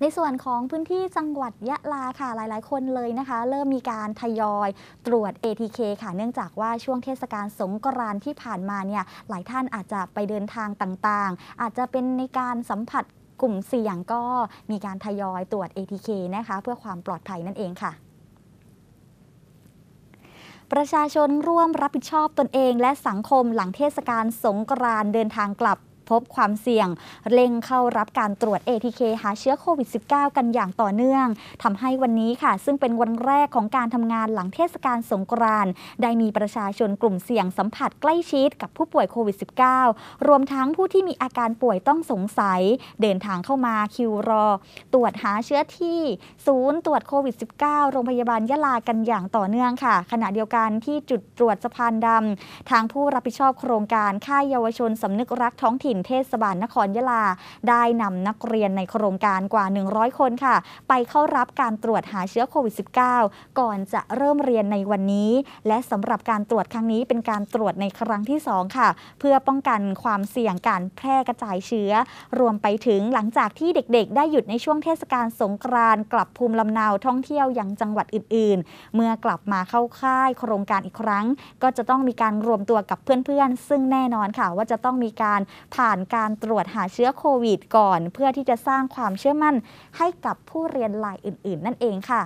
ในส่วนของพื้นที่จังหวัดยะลาค่ะหลายๆ คนเลยนะคะ เริ่มมีการทยอยตรวจ ATK ค่ะ เนื่องจากว่าช่วงเทศกาลสงกรานต์ที่ผ่านมาเนี่ยหลายท่านอาจจะไปเดินทางต่างๆ อาจจะเป็นในการสัมผัสกลุ่มเสี่ยงก็มีการทยอยตรวจ ATK นะคะเพื่อความปลอดภัยนั่นเองค่ะ ประชาชนร่วมรับผิดชอบตนเองและสังคมหลังเทศกาลสงกรานต์เดินทางกลับพบความเสี่ยงเร่งเข้ารับการตรวจ ATK หาเชื้อโควิด -19 กันอย่างต่อเนื่อง ทำให้วันนี้ค่ะ ซึ่งเป็นวันแรกของการทำงานหลังเทศกาลสงกรานต์ได้มีประชาชนกลุ่มเสี่ยงสัมผัสใกล้ชิดกับผู้ป่วยโควิด -19 รวมทั้งผู้ที่มีอาการป่วยต้องสงสัยเดินทางเข้ามาคิวรอ ตรวจหาเชื้อที่ศูนย์ตรวจโควิด -19 โรงพยาบาลยะลากันอย่างต่อเนื่องค่ะ ขณะเดียวกันที่จุดตรวจสะพานดำทางผู้รับผิดชอบโครงการค่ายเยาวชนสำนึกรักท้องถิ่นงเทศบาลนครยะลา ได้นำนักเรียนในโครงการกว่า 100 คนค่ะ ไปเข้ารับการตรวจหาเชื้อโควิด -19 ก่อนจะเริ่มเรียนในวันนี้ และสำหรับการตรวจครั้งนี้เป็นการตรวจในครั้งที่ 2 ค่ะ เพื่อป้องกันความเสี่ยงการแพร่กระจายเชื้อ รวมไปถึงหลังจากที่เด็กๆได้หยุดในช่วงเทศกาลสงกรานต์กลับภูมิลำเนาท่องเที่ยวยังจังหวัดอื่นๆ เมื่อกลับมาเข้าค่าย โครงการอีกครั้ง ก็จะต้องมีการรวมตัวกับเพื่อนๆซึ่งแน่นอนค่ะ ว่าจะต้องมีการผ่า่านการตรวจหาเชื้อโควิดก่อน เพื่อที่จะสร้างความเชื่อมั่นให้กับผู้เรียนรายอื่น ๆ นั่นเองค่ะ